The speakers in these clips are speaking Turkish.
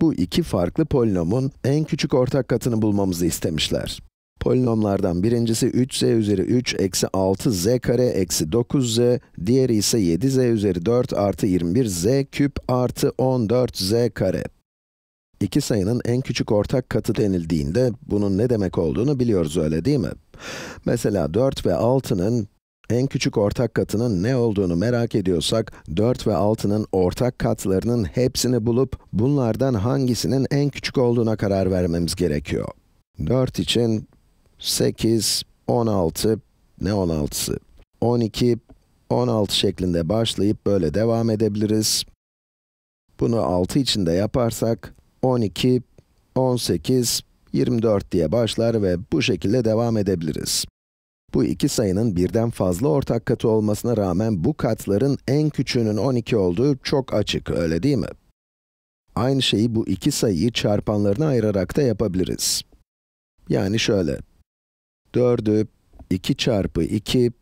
bu iki farklı polinomun en küçük ortak katını bulmamızı istemişler. Polinomlardan birincisi 3z üzeri 3 eksi 6z kare eksi 9z, diğeri ise 7z üzeri 4 artı 21z küp artı 14z kare. İki sayının en küçük ortak katı denildiğinde bunun ne demek olduğunu biliyoruz öyle değil mi? Mesela 4 ve 6'nın en küçük ortak katının ne olduğunu merak ediyorsak, 4 ve 6'nın ortak katlarının hepsini bulup, bunlardan hangisinin en küçük olduğuna karar vermemiz gerekiyor. 4 için 8, 16, ne 16'sı? 12, 16 şeklinde başlayıp böyle devam edebiliriz. Bunu 6 için de yaparsak, 12, 18, 24 diye başlar ve bu şekilde devam edebiliriz. Bu iki sayının birden fazla ortak katı olmasına rağmen bu katların en küçüğünün 12 olduğu çok açık, öyle değil mi? Aynı şeyi bu iki sayıyı çarpanlarına ayırarak da yapabiliriz. Yani şöyle. 4'ü 2 çarpı 2,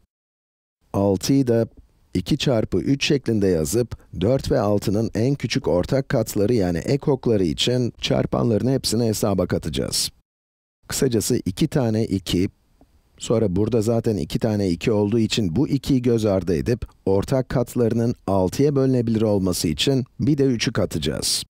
6'yı da 2 çarpı 3 şeklinde yazıp, 4 ve 6'nın en küçük ortak katları yani ekokları için çarpanların hepsini hesaba katacağız. Kısacası 2 tane 2, Sonra burada zaten 2 tane 2 olduğu için bu 2'yi göz ardı edip, ortak katlarının 6'ya bölünebilir olması için bir de 3'ü katacağız.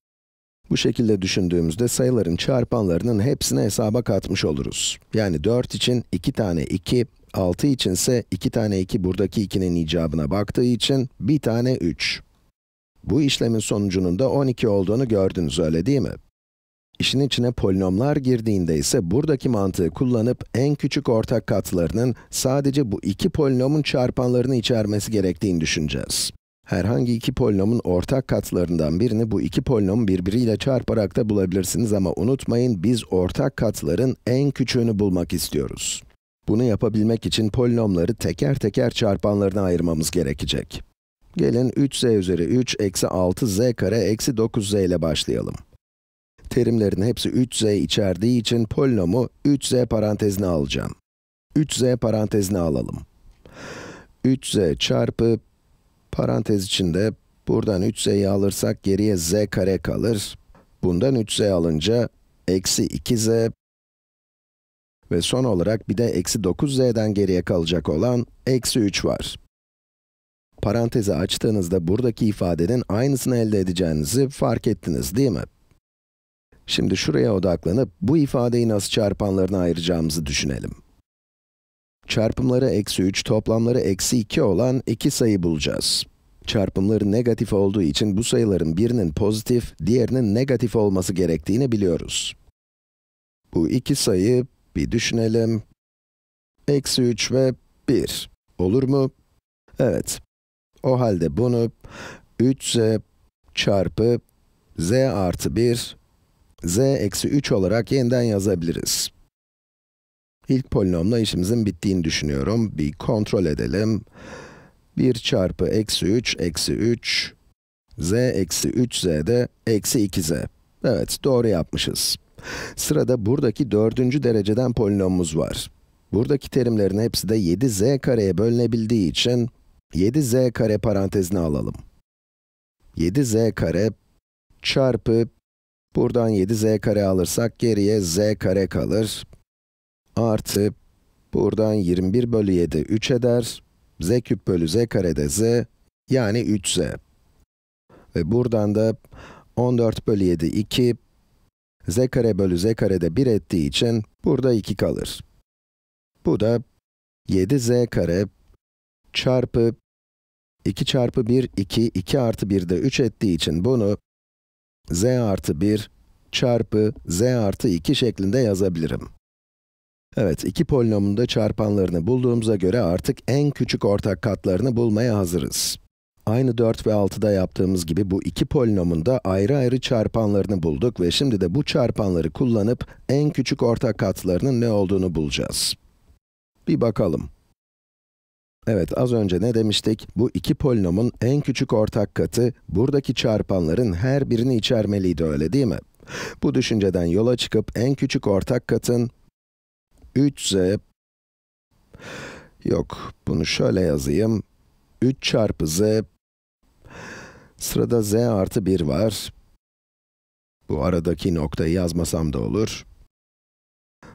Bu şekilde düşündüğümüzde sayıların çarpanlarının hepsini hesaba katmış oluruz. Yani 4 için 2 tane 2, 6 ise 2 tane 2 buradaki 2'nin icabına baktığı için 1 tane 3. Bu işlemin sonucunun da 12 olduğunu gördünüz öyle değil mi? İşin içine polinomlar girdiğinde ise buradaki mantığı kullanıp en küçük ortak katlarının sadece bu iki polinomun çarpanlarını içermesi gerektiğini düşüneceğiz. Herhangi iki polinomun ortak katlarından birini bu iki polinomu birbiriyle çarparak da bulabilirsiniz ama unutmayın biz ortak katların en küçüğünü bulmak istiyoruz. Bunu yapabilmek için polinomları teker teker çarpanlarına ayırmamız gerekecek. Gelin 3z üzeri 3 eksi 6z kare eksi 9z ile başlayalım terimlerin hepsi 3z içerdiği için polinomu 3z parantezine alacağım. 3z parantezine alalım. 3z çarpı parantez içinde buradan 3z'yi alırsak geriye z kare kalır. Bundan 3z alınca eksi 2z ve son olarak bir de eksi 9z'den geriye kalacak olan eksi 3 var. Parantezi açtığınızda buradaki ifadenin aynısını elde edeceğinizi fark ettiniz değil mi? Şimdi şuraya odaklanıp bu ifadeyi nasıl çarpanlarına ayıracağımızı düşünelim. Çarpımları eksi 3, toplamları eksi 2 olan iki sayı bulacağız. Çarpımları negatif olduğu için bu sayıların birinin pozitif, diğerinin negatif olması gerektiğini biliyoruz. Bu iki sayı, bir düşünelim. Eksi 3 ve 1. Olur mu? Evet. O halde bunu 3z çarpı z artı 1 z eksi 3 olarak yeniden yazabiliriz. İlk polinomla işimizin bittiğini düşünüyorum. Bir kontrol edelim. 1 çarpı eksi 3 eksi 3 z eksi 3z de eksi 2z. Evet, doğru yapmışız. Sırada buradaki dördüncü dereceden polinomumuz var. Buradaki terimlerin hepsi de 7z kareye bölünebildiği için 7z kare parantezine alalım. 7z kare çarpı Buradan 7z kare alırsak geriye z kare kalır. Artı, buradan 21 bölü 7 3 eder. z küp bölü z kare de z, yani 3z. Ve buradan da 14 bölü 7 2, z kare bölü z kare de 1 ettiği için burada 2 kalır. Bu da 7z kare çarpı 2 çarpı 1, 2, 2 artı 1 de 3 ettiği için bunu z artı 1 çarpı z artı 2 şeklinde yazabilirim. Evet, iki polinomun da çarpanlarını bulduğumuza göre artık en küçük ortak katlarını bulmaya hazırız. Aynı 4 ve 6'da yaptığımız gibi bu iki polinomun da ayrı ayrı çarpanlarını bulduk ve şimdi de bu çarpanları kullanıp en küçük ortak katlarının ne olduğunu bulacağız. Bir bakalım. Evet, az önce ne demiştik? Bu iki polinomun en küçük ortak katı, buradaki çarpanların her birini içermeliydi öyle değil mi? Bu düşünceden yola çıkıp en küçük ortak katın 3z... Yok, bunu şöyle yazayım. 3 çarpı z... Sırada z artı 1 var. Bu aradaki noktayı yazmasam da olur.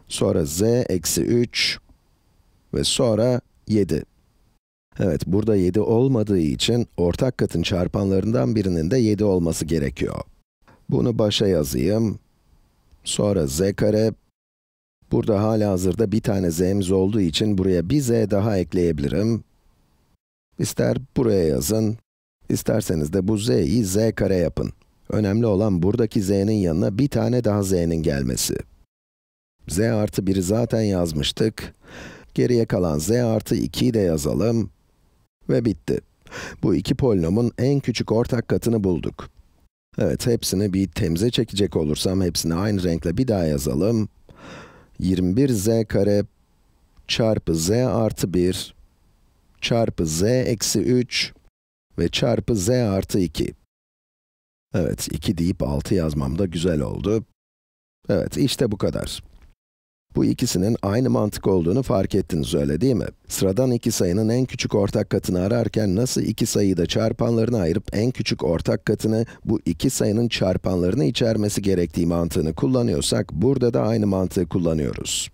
Sonra z eksi 3 ve sonra 7. Evet, burada 7 olmadığı için ortak katın çarpanlarından birinin de 7 olması gerekiyor. Bunu başa yazayım. Sonra z kare. Burada hala hazırda bir tane z'miz olduğu için buraya bir z daha ekleyebilirim. İster buraya yazın, isterseniz de bu z'yi z kare yapın. Önemli olan buradaki z'nin yanına bir tane daha z'nin gelmesi. z artı 1'i zaten yazmıştık. Geriye kalan z artı 2'yi de yazalım. Ve bitti. Bu iki polinomun en küçük ortak katını bulduk. Evet, hepsini bir temize çekecek olursam, hepsini aynı renkle bir daha yazalım. 21z kare çarpı z artı 1 çarpı z eksi 3 ve çarpı z artı 2. Evet, 2 deyip 6 yazmam da güzel oldu. Evet, işte bu kadar. Bu ikisinin aynı mantık olduğunu fark ettiniz öyle değil mi? Sıradan iki sayının en küçük ortak katını ararken nasıl iki sayıyı da çarpanlarına ayırıp en küçük ortak katını bu iki sayının çarpanlarını içermesi gerektiği mantığını kullanıyorsak burada da aynı mantığı kullanıyoruz.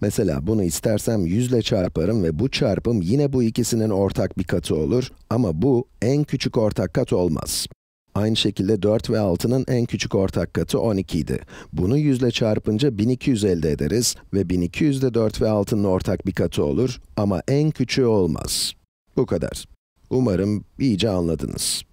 Mesela bunu istersem 100 ile çarparım ve bu çarpım yine bu ikisinin ortak bir katı olur ama bu en küçük ortak kat olmaz. Aynı şekilde 4 ve 6'nın en küçük ortak katı 12 idi. Bunu 100 ile çarpınca 1200 elde ederiz ve 1200 de 4 ve 6'nın ortak bir katı olur ama en küçüğü olmaz. Bu kadar. Umarım iyice anladınız.